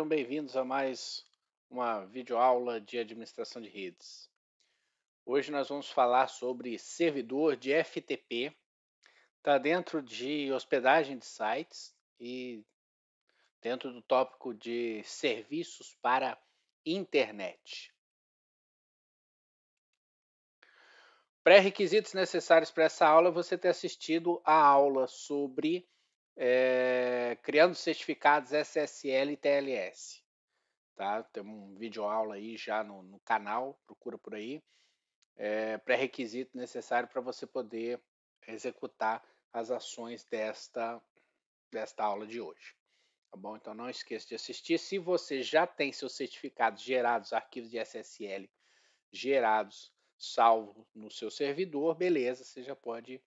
Sejam bem-vindos a mais uma videoaula de administração de redes. Hoje nós vamos falar sobre servidor de FTP. Está dentro de hospedagem de sites e dentro do tópico de serviços para internet. Pré-requisitos necessários para essa aula é você ter assistido a aula sobre é, criando certificados SSL e TLS. Tá? Tem um vídeo aula aí já no, no canal, procura por aí. É, Pré-requisito necessário para você poder executar as ações desta, desta aula de hoje. Tá bom? Então não esqueça de assistir. Se você já tem seus certificados gerados, arquivos de SSL gerados, salvo no seu servidor, beleza, você já pode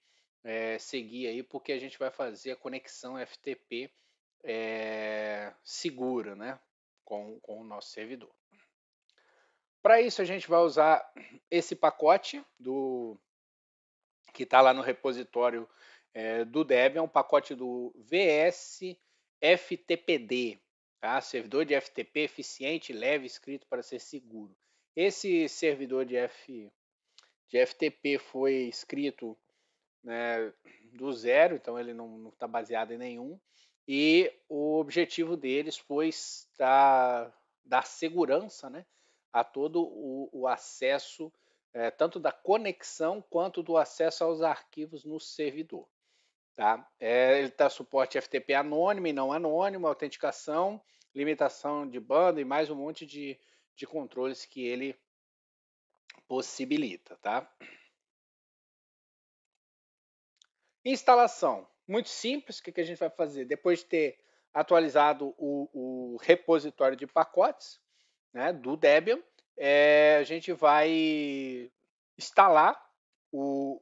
é, seguir aí, porque a gente vai fazer a conexão FTP é, eh, segura né, com, com o nosso servidor. Para isso, a gente vai usar esse pacote do que está lá no repositório é, do Debian, um pacote do VSFTPD, tá? servidor de FTP eficiente, leve, escrito para ser seguro. Esse servidor de, F, de FTP foi escrito né, do zero, então ele não está baseado em nenhum. E o objetivo deles foi estar, dar segurança né, a todo o, o acesso, é, tanto da conexão quanto do acesso aos arquivos no servidor. Tá? É, ele está suporte FTP anônimo e não anônimo, autenticação, limitação de banda e mais um monte de, de controles que ele possibilita. Tá? Instalação. Muito simples, o que a gente vai fazer? Depois de ter atualizado o, o repositório de pacotes né, do Debian, é, a gente vai instalar o,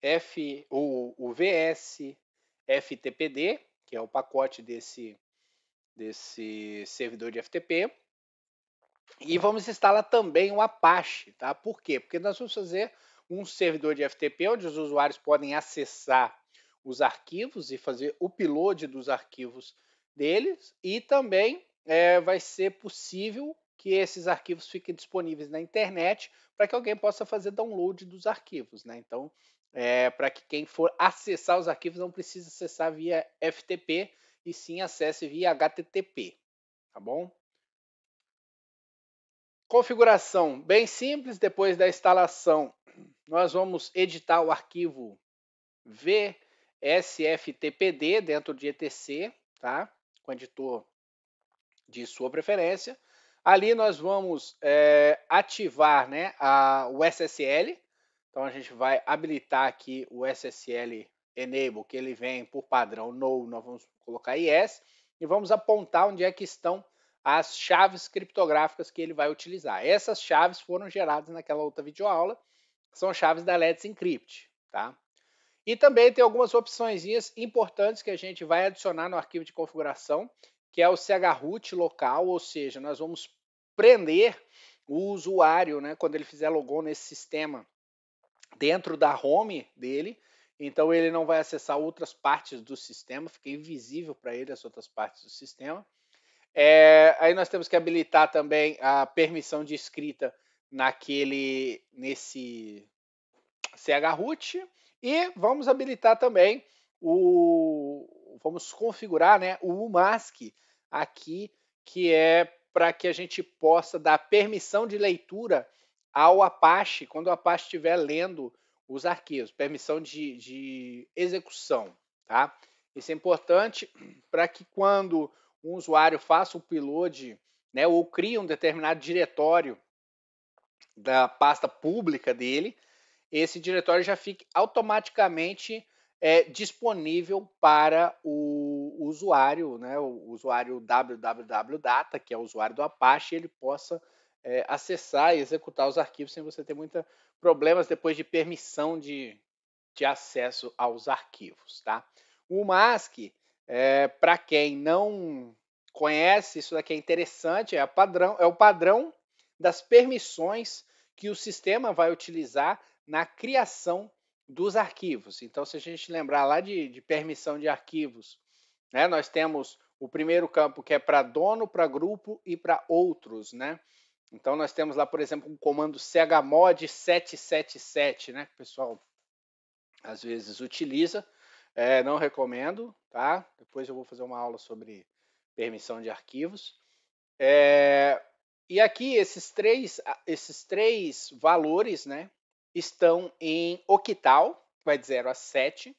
F, o, o VS FTPD, que é o pacote desse, desse servidor de FTP. E vamos instalar também o Apache, tá? Por quê? Porque nós vamos fazer um servidor de FTP, onde os usuários podem acessar os arquivos e fazer o upload dos arquivos deles, e também é, vai ser possível que esses arquivos fiquem disponíveis na internet para que alguém possa fazer download dos arquivos. Né? Então, é, para que quem for acessar os arquivos não precise acessar via FTP, e sim acesse via HTTP, tá bom? Configuração bem simples, depois da instalação nós vamos editar o arquivo VSFTPD dentro de ETC, tá? com o editor de sua preferência. Ali nós vamos é, ativar né, a, o SSL. Então a gente vai habilitar aqui o SSL Enable, que ele vem por padrão no, nós vamos colocar IS, e vamos apontar onde é que estão as chaves criptográficas que ele vai utilizar. Essas chaves foram geradas naquela outra videoaula são chaves da Let's Encrypt, tá? E também tem algumas opções importantes que a gente vai adicionar no arquivo de configuração, que é o chroot local, ou seja, nós vamos prender o usuário, né, quando ele fizer logon nesse sistema, dentro da home dele, então ele não vai acessar outras partes do sistema, fica invisível para ele as outras partes do sistema. É, aí nós temos que habilitar também a permissão de escrita naquele nesse chroot e vamos habilitar também o vamos configurar, né, o mask aqui que é para que a gente possa dar permissão de leitura ao Apache quando o Apache estiver lendo os arquivos, permissão de, de execução, tá? Isso é importante para que quando um usuário faça o upload né, ou cria um determinado diretório da pasta pública dele, esse diretório já fique automaticamente é, disponível para o usuário, né, o usuário www.data, que é o usuário do Apache, ele possa é, acessar e executar os arquivos sem você ter muitos problemas depois de permissão de, de acesso aos arquivos. Tá? O mask, é, para quem não conhece, isso daqui é interessante, é, padrão, é o padrão das permissões que o sistema vai utilizar na criação dos arquivos. Então, se a gente lembrar lá de, de permissão de arquivos, né, nós temos o primeiro campo que é para dono, para grupo e para outros, né? Então nós temos lá, por exemplo, um comando chmod 777, né? Que o pessoal às vezes utiliza, é, não recomendo, tá? Depois eu vou fazer uma aula sobre permissão de arquivos. É, e aqui esses três, esses três valores né, estão em octal, vai de 0 a 7,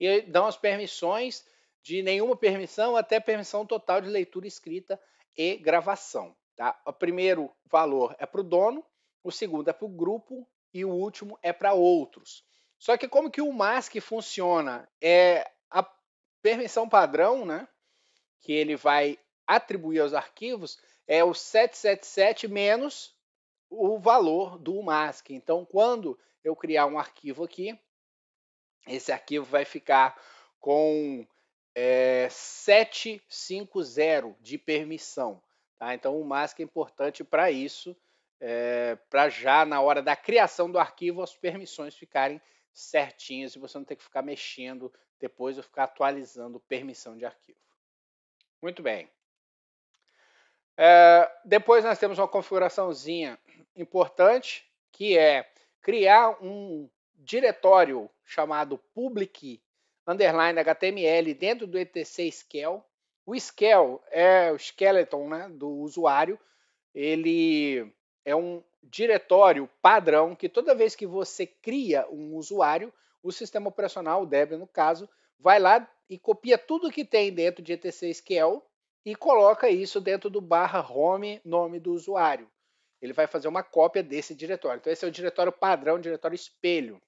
e dão as permissões de nenhuma permissão até permissão total de leitura escrita e gravação. Tá? O primeiro valor é para o dono, o segundo é para o grupo e o último é para outros. Só que como que o MASC funciona? É a permissão padrão, né, que ele vai atribuir aos arquivos, é o 777 menos o valor do mask. Então, quando eu criar um arquivo aqui, esse arquivo vai ficar com é, 750 de permissão. Tá? Então, o mask é importante para isso, é, para já na hora da criação do arquivo as permissões ficarem certinhas e você não ter que ficar mexendo depois ou ficar atualizando permissão de arquivo. Muito bem. É, depois nós temos uma configuraçãozinha importante, que é criar um diretório chamado public underline HTML dentro do etc Scale. O Scale é o skeleton né, do usuário. Ele é um diretório padrão que toda vez que você cria um usuário, o sistema operacional, o Debian no caso, vai lá e copia tudo que tem dentro de etc Scale e coloca isso dentro do barra home, nome do usuário. Ele vai fazer uma cópia desse diretório. Então, esse é o diretório padrão, diretório espelho.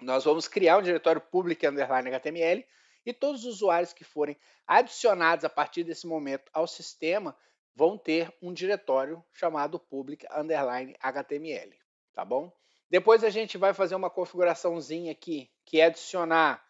Nós vamos criar um diretório public underline HTML e todos os usuários que forem adicionados a partir desse momento ao sistema vão ter um diretório chamado public underline HTML, tá bom? Depois a gente vai fazer uma configuraçãozinha aqui, que é adicionar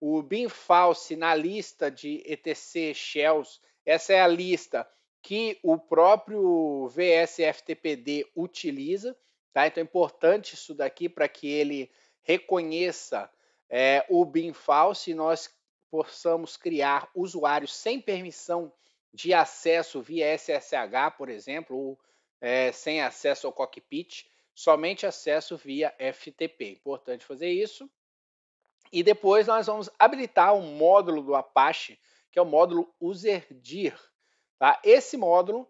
o bin false na lista de etc shells essa é a lista que o próprio VSFTPD utiliza, tá? Então é importante isso daqui para que ele reconheça é, o BIM false e nós possamos criar usuários sem permissão de acesso via SSH, por exemplo, ou é, sem acesso ao cockpit, somente acesso via FTP. É importante fazer isso. E depois nós vamos habilitar o módulo do Apache que é o módulo UserDir. Tá? Esse módulo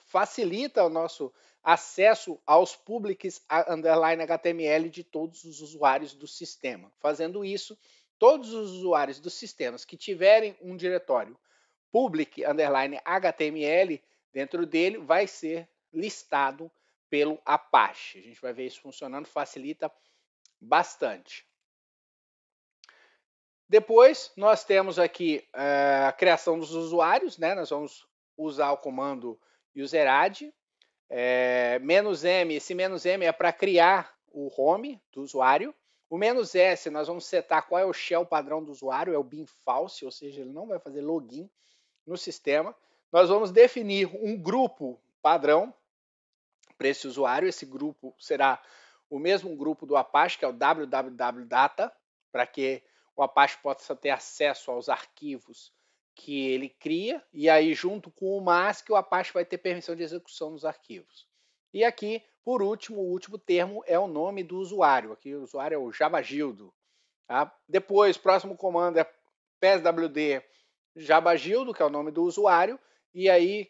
facilita o nosso acesso aos publics underline HTML de todos os usuários do sistema. Fazendo isso, todos os usuários dos sistemas que tiverem um diretório public underline HTML dentro dele vai ser listado pelo Apache. A gente vai ver isso funcionando, facilita bastante. Depois, nós temos aqui eh, a criação dos usuários, né? Nós vamos usar o comando userad. É, menos "-m", esse menos "-m", é para criar o home do usuário. O menos "-s", nós vamos setar qual é o shell padrão do usuário, é o bin false, ou seja, ele não vai fazer login no sistema. Nós vamos definir um grupo padrão para esse usuário. Esse grupo será o mesmo grupo do Apache, que é o www.data, para que o Apache possa ter acesso aos arquivos que ele cria, e aí, junto com o Mask, o Apache vai ter permissão de execução dos arquivos. E aqui, por último, o último termo é o nome do usuário. Aqui o usuário é o Jabagildo. Tá? Depois, próximo comando é PSWD Jabagildo, que é o nome do usuário, e aí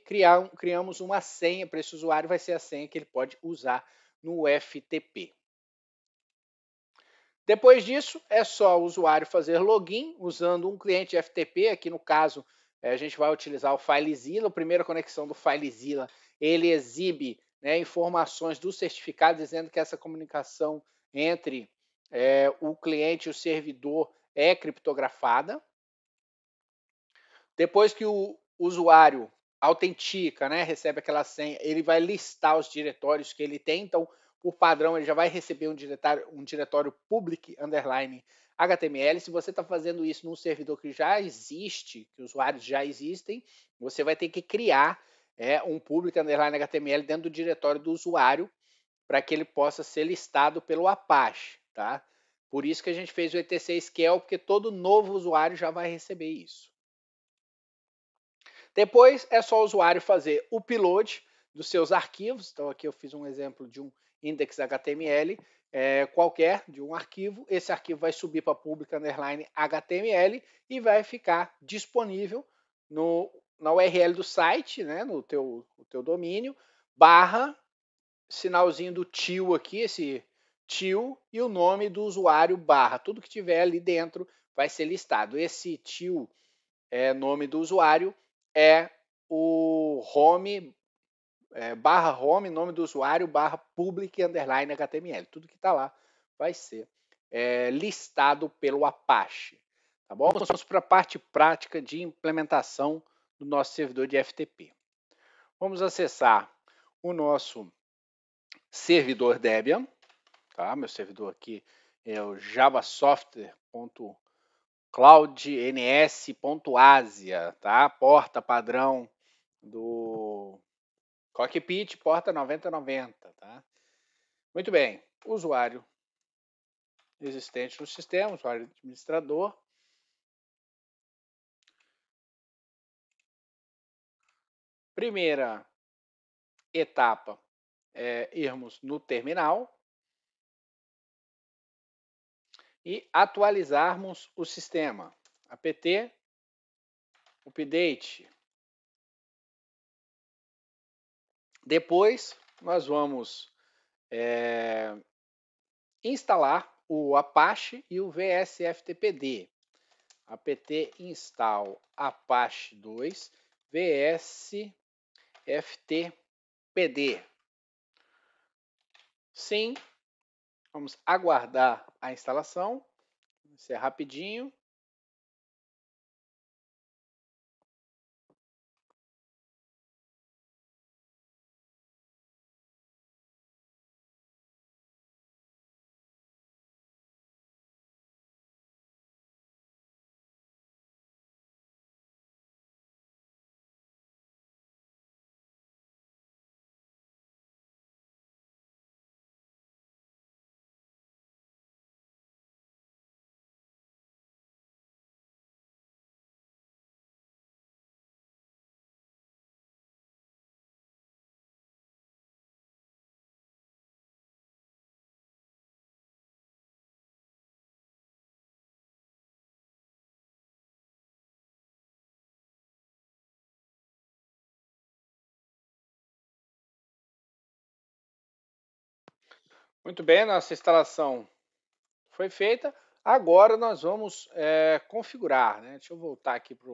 criamos uma senha para esse usuário, vai ser a senha que ele pode usar no FTP. Depois disso, é só o usuário fazer login usando um cliente FTP. Aqui no caso, eh, a gente vai utilizar o FileZilla. A primeira conexão do FileZilla, ele exibe né, informações do certificado dizendo que essa comunicação entre é, o cliente e o servidor é criptografada. Depois que o usuário autentica, né, recebe aquela senha, ele vai listar os diretórios que ele tem. Então, por padrão, ele já vai receber um diretório, um diretório public underline HTML. Se você está fazendo isso num servidor que já existe, que usuários já existem, você vai ter que criar é, um public underline HTML dentro do diretório do usuário para que ele possa ser listado pelo Apache, tá? Por isso que a gente fez o etc scale, porque todo novo usuário já vai receber isso. Depois é só o usuário fazer o upload dos seus arquivos. Então aqui eu fiz um exemplo de um index.html é, qualquer de um arquivo. Esse arquivo vai subir para pública underline HTML e vai ficar disponível no, na URL do site, né, no teu, o teu domínio, barra sinalzinho do tio aqui, esse tio e o nome do usuário barra. Tudo que tiver ali dentro vai ser listado. Esse tio é nome do usuário é o home é, barra home, nome do usuário, barra public underline HTML. Tudo que está lá vai ser é, listado pelo Apache. Tá bom? Vamos para a parte prática de implementação do nosso servidor de FTP. Vamos acessar o nosso servidor Debian. Tá? Meu servidor aqui é o javasoftware.cloudns.asia, tá? Porta padrão do Cockpit, porta 9090, tá? Muito bem, usuário existente no sistema, usuário administrador. Primeira etapa é irmos no terminal e atualizarmos o sistema. apt update Depois, nós vamos é, instalar o Apache e o VSFTPD. apt install apache 2 vsftpd. Sim, vamos aguardar a instalação. Isso é rapidinho. Muito bem, nossa instalação foi feita. Agora nós vamos é, configurar, né? Deixa eu voltar aqui para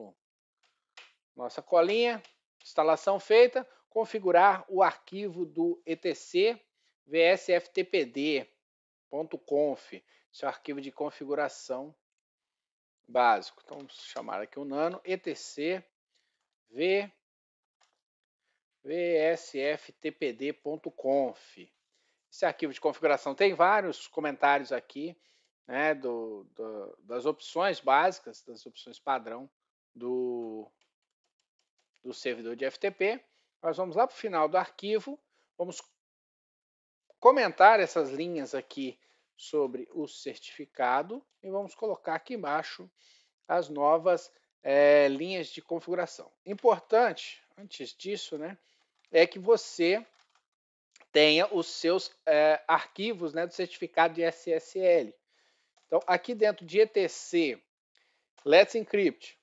nossa colinha. Instalação feita, configurar o arquivo do etc vsftpd.conf. Esse é o arquivo de configuração básico. Então, vamos chamar aqui o nano etc vsftpd.conf. Esse arquivo de configuração tem vários comentários aqui né, do, do, das opções básicas, das opções padrão do, do servidor de FTP. Nós vamos lá para o final do arquivo, vamos comentar essas linhas aqui sobre o certificado e vamos colocar aqui embaixo as novas é, linhas de configuração. Importante, antes disso, né, é que você tenha os seus é, arquivos né, do certificado de SSL. Então, aqui dentro de etc, Let's Encrypt,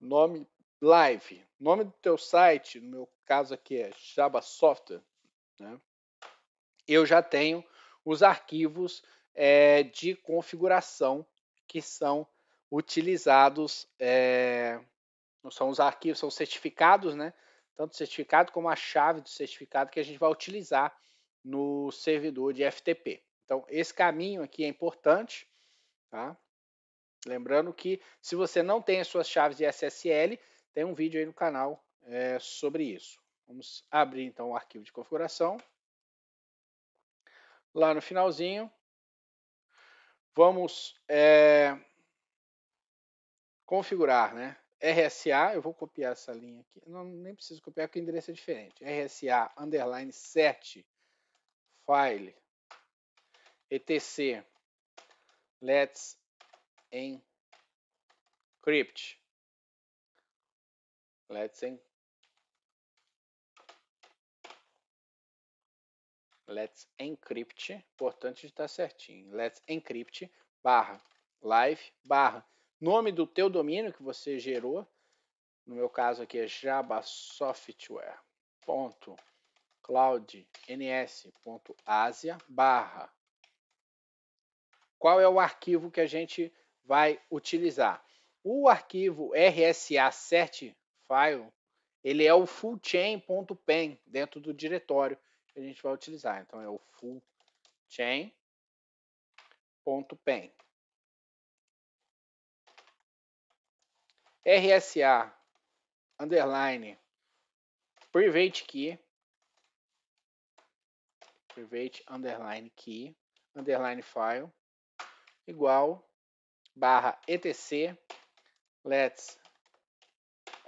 nome live, nome do teu site, no meu caso aqui é Java Software, né? eu já tenho os arquivos é, de configuração que são utilizados, é, são os arquivos, são certificados, né? tanto o certificado como a chave do certificado que a gente vai utilizar no servidor de FTP. Então, esse caminho aqui é importante, tá? Lembrando que se você não tem as suas chaves de SSL, tem um vídeo aí no canal é, sobre isso. Vamos abrir então o arquivo de configuração. Lá no finalzinho, vamos é, configurar, né? RSA, eu vou copiar essa linha aqui, não, nem preciso copiar porque o endereço é diferente, RSA, underline 7, file, etc, let's encrypt, let's encrypt, let's encrypt, importante estar certinho, let's encrypt, barra, live, barra, nome do teu domínio que você gerou, no meu caso aqui é Java Software. Ponto barra. Qual é o arquivo que a gente vai utilizar? O arquivo RSA7 file, ele é o fullchain.pen dentro do diretório que a gente vai utilizar. Então é o fullchain.pen. RSA underline private key private underline key underline file igual barra etc let's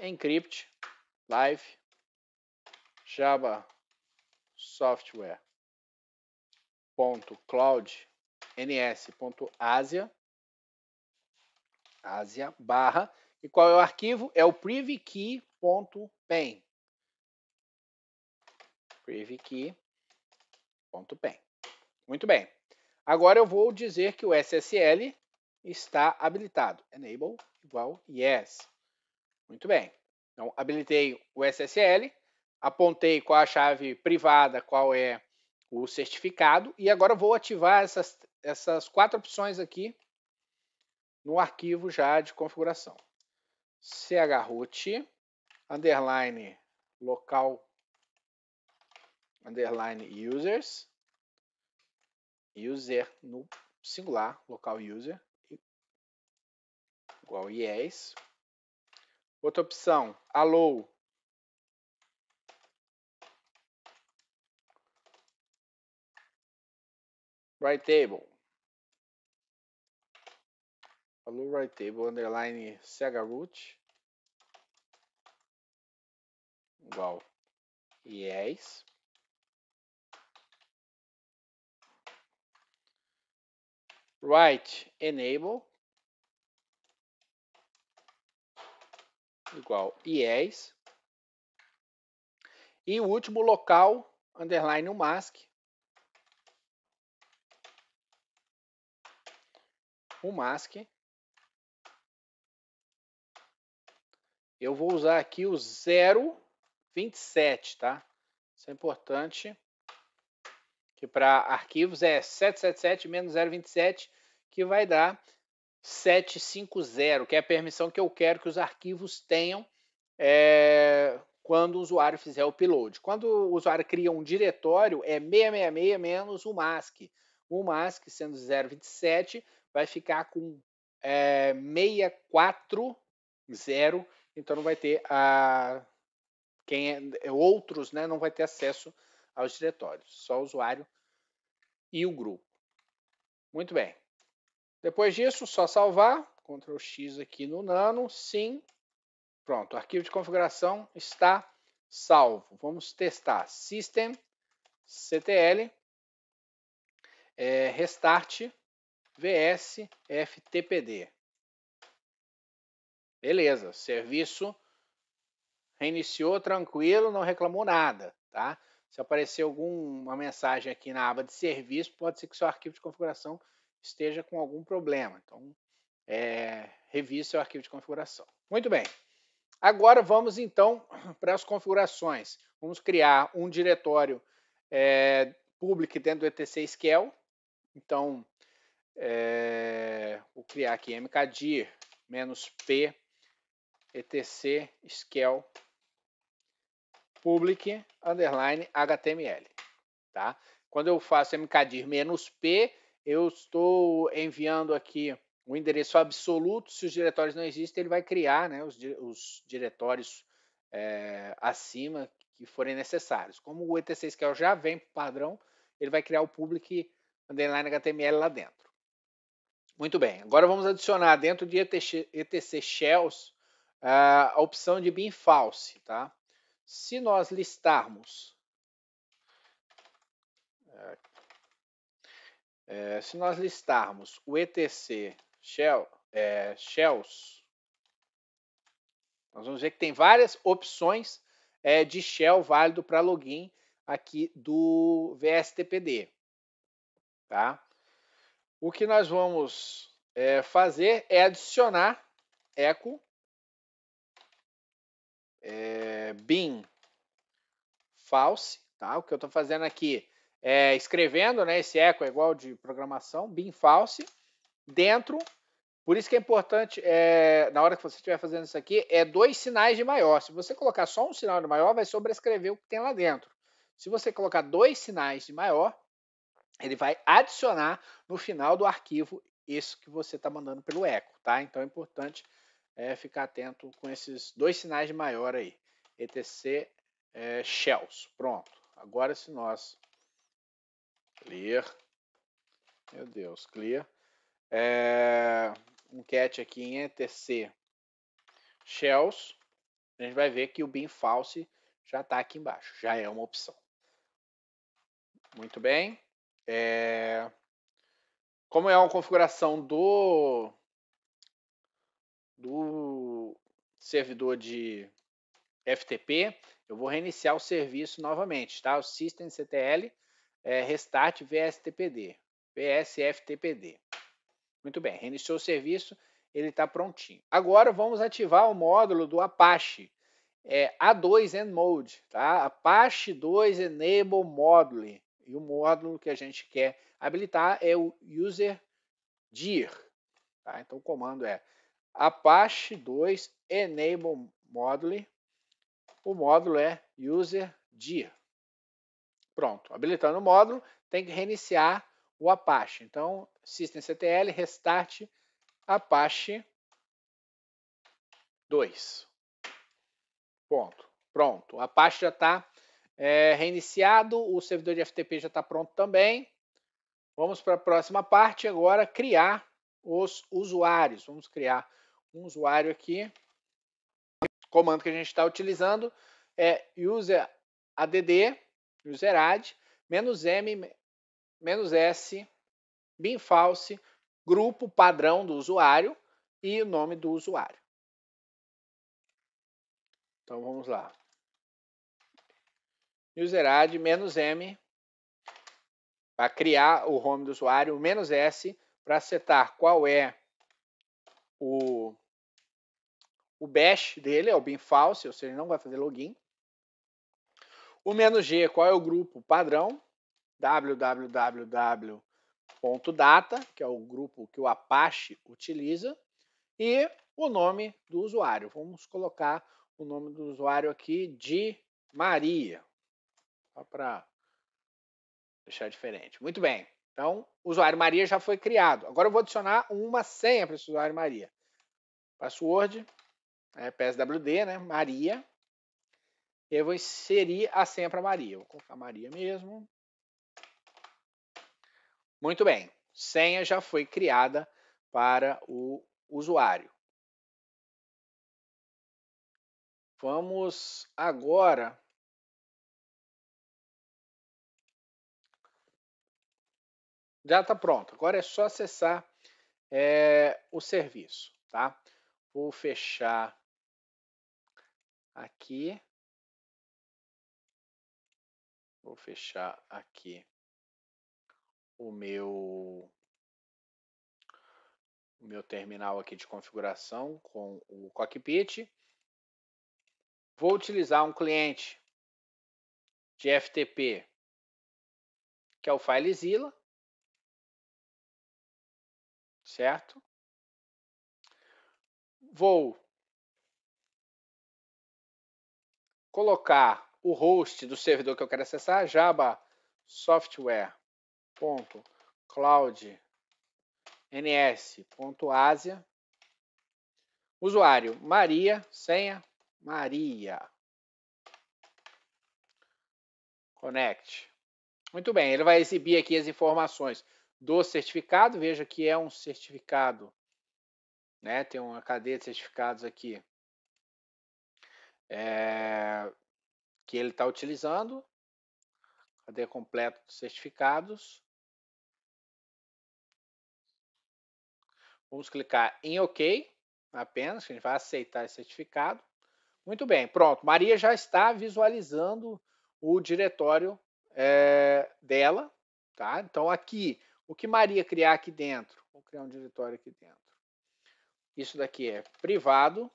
encrypt live java software ponto cloud ns ponto Ásia Ásia barra e qual é o arquivo? É o privkey.pen. privkey.pen. Muito bem. Agora eu vou dizer que o SSL está habilitado. Enable igual yes. Muito bem. Então, habilitei o SSL, apontei qual a chave privada, qual é o certificado, e agora vou ativar essas, essas quatro opções aqui no arquivo já de configuração chrute, underline local, underline users, user no singular, local user, igual yes. Outra opção, alô. Right table right Table underline root igual yes write enable igual yes e o último local underline o mask o mask Eu vou usar aqui o 027, tá? Isso é importante, que para arquivos é 777 menos 027, que vai dar 750, que é a permissão que eu quero que os arquivos tenham é, quando o usuário fizer o upload. Quando o usuário cria um diretório, é 666 menos o mask. O mask, sendo 027, vai ficar com é, 640 então não vai ter a quem é, é, outros, né, não vai ter acesso aos diretórios, só o usuário e o grupo. Muito bem. Depois disso, só salvar, Ctrl X aqui no nano, sim. Pronto, o arquivo de configuração está salvo. Vamos testar system ctl é, eh, restart vs ftpd. Beleza, serviço reiniciou tranquilo, não reclamou nada, tá? Se aparecer alguma mensagem aqui na aba de serviço, pode ser que seu arquivo de configuração esteja com algum problema. Então, é, revise seu arquivo de configuração. Muito bem. Agora vamos então para as configurações. Vamos criar um diretório é, public dentro do etc SQL. Então, é, vou criar aqui mkdir-p etc scale public underline html, tá? Quando eu faço mkdir menos p, eu estou enviando aqui o endereço absoluto, se os diretórios não existem, ele vai criar né, os, os diretórios é, acima que forem necessários. Como o etc scale já vem para padrão, ele vai criar o public underline HTML lá dentro. Muito bem, agora vamos adicionar dentro de etc, etc shells ah, a opção de bin false, tá? Se nós listarmos, é, se nós listarmos o etc shell, é, shells, nós vamos ver que tem várias opções é, de shell válido para login aqui do VSTPD, tá? O que nós vamos fazer é adicionar echo bin false, tá? O que eu estou fazendo aqui é escrevendo, né? Esse echo é igual de programação, bin false, dentro. Por isso que é importante, é, na hora que você estiver fazendo isso aqui, é dois sinais de maior. Se você colocar só um sinal de maior, vai sobrescrever o que tem lá dentro. Se você colocar dois sinais de maior, ele vai adicionar no final do arquivo isso que você está mandando pelo echo, tá? Então é importante é, ficar atento com esses dois sinais de maior aí etc é, shells. Pronto. Agora se nós clear, meu Deus, clear, é, um cat aqui em etc shells, a gente vai ver que o bin false já está aqui embaixo, já é uma opção. Muito bem. É, como é uma configuração do do servidor de FTP, eu vou reiniciar o serviço novamente, tá? O System CTL é, eh, Restart VSTPD, VSFTPD. Muito bem, reiniciou o serviço, ele está prontinho. Agora vamos ativar o módulo do Apache, é, A2 End Mode, tá? Apache 2 Enable Module. E o módulo que a gente quer habilitar é o User dir. Tá? Então o comando é apache2 enable module o módulo é user dia. Pronto, habilitando o módulo, tem que reiniciar o Apache. Então, systemctl restart Apache 2. Ponto. Pronto. O Apache já está é, reiniciado, o servidor de FTP já está pronto também. Vamos para a próxima parte agora, criar os usuários. Vamos criar um usuário aqui comando que a gente está utilizando é user add, user add, menos m, menos s, bin false, grupo padrão do usuário e o nome do usuário. Então vamos lá. User add, menos m, para criar o home do usuário, menos s, para setar qual é o o bash dele é o bin false, ou seja, ele não vai fazer login. O "-g", qual é o grupo padrão? www.data, que é o grupo que o Apache utiliza, e o nome do usuário. Vamos colocar o nome do usuário aqui de Maria, só para deixar diferente. Muito bem. Então, o usuário Maria já foi criado. Agora eu vou adicionar uma senha para esse usuário Maria. Password é, PSWD, né? Maria. Eu vou inserir a senha para Maria. Vou colocar Maria mesmo. Muito bem. Senha já foi criada para o usuário. Vamos agora já está pronto. Agora é só acessar é, o serviço, tá? Vou fechar aqui. Vou fechar aqui o meu, o meu terminal aqui de configuração com o cockpit. Vou utilizar um cliente de FTP, que é o FileZilla, certo? Vou colocar o host do servidor que eu quero acessar, java software.cloudns.asia, usuário Maria, senha Maria. Connect. Muito bem, ele vai exibir aqui as informações do certificado, veja que é um certificado, né? Tem uma cadeia de certificados aqui é, que ele está utilizando. Cadê completo dos certificados? Vamos clicar em OK, apenas, que a gente vai aceitar esse certificado. Muito bem, pronto. Maria já está visualizando o diretório é, dela, tá? Então aqui, o que Maria criar aqui dentro? Vou criar um diretório aqui dentro. Isso daqui é privado,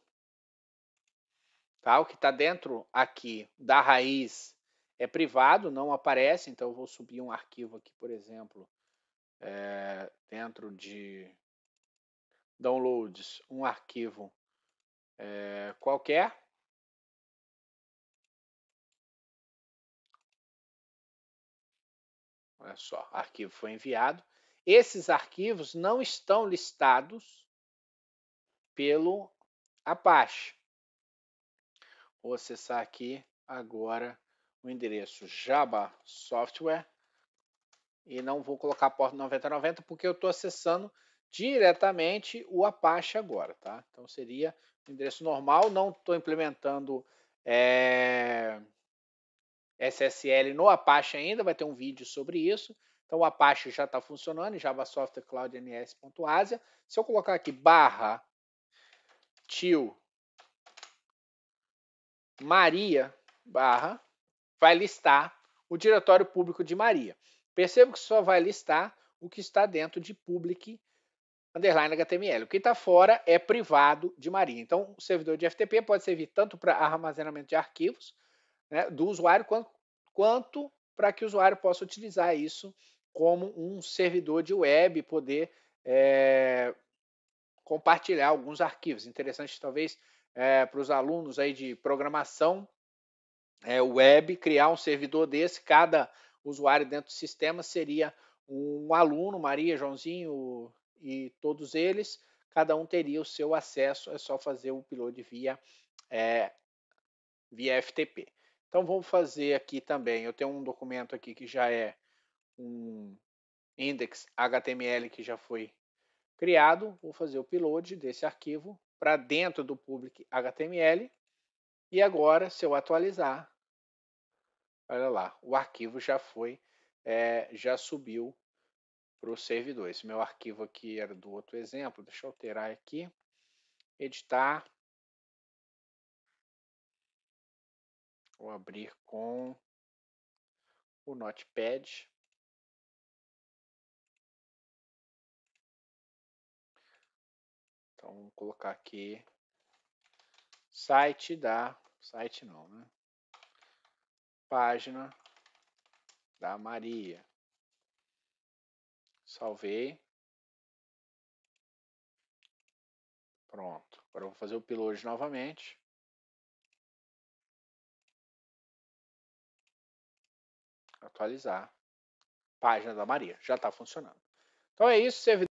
Tá? O que está dentro aqui da raiz é privado, não aparece. Então, eu vou subir um arquivo aqui, por exemplo, é, dentro de downloads, um arquivo é, qualquer. Olha só, arquivo foi enviado. Esses arquivos não estão listados pelo Apache. Vou acessar aqui agora o endereço Java Software e não vou colocar a porta 9090 porque eu estou acessando diretamente o Apache agora, tá? Então seria o endereço normal, não estou implementando é, eh, SSL no Apache ainda, vai ter um vídeo sobre isso. Então o Apache já está funcionando, Java Software Cloud NS.asia. Se eu colocar aqui barra tio Maria barra vai listar o diretório público de Maria. Perceba que só vai listar o que está dentro de public underline HTML. O que está fora é privado de Maria. Então, o servidor de FTP pode servir tanto para armazenamento de arquivos né, do usuário, quanto, quanto para que o usuário possa utilizar isso como um servidor de web, poder é, compartilhar alguns arquivos. Interessante, talvez, é, para os alunos aí de programação é, web, criar um servidor desse, cada usuário dentro do sistema seria um aluno, Maria, Joãozinho e todos eles, cada um teria o seu acesso, é só fazer o upload via, é, via FTP. Então vamos fazer aqui também, eu tenho um documento aqui que já é um index HTML que já foi criado, vou fazer o upload desse arquivo, para dentro do public HTML. E agora, se eu atualizar, olha lá, o arquivo já foi, é, já subiu para o servidor. Esse meu arquivo aqui era do outro exemplo, deixa eu alterar aqui, editar, vou abrir com o Notepad, Então vamos colocar aqui site da site não, né? Página da Maria. Salvei. Pronto. Agora eu vou fazer o upload novamente. Atualizar. Página da Maria. Já está funcionando. Então é isso, servidor.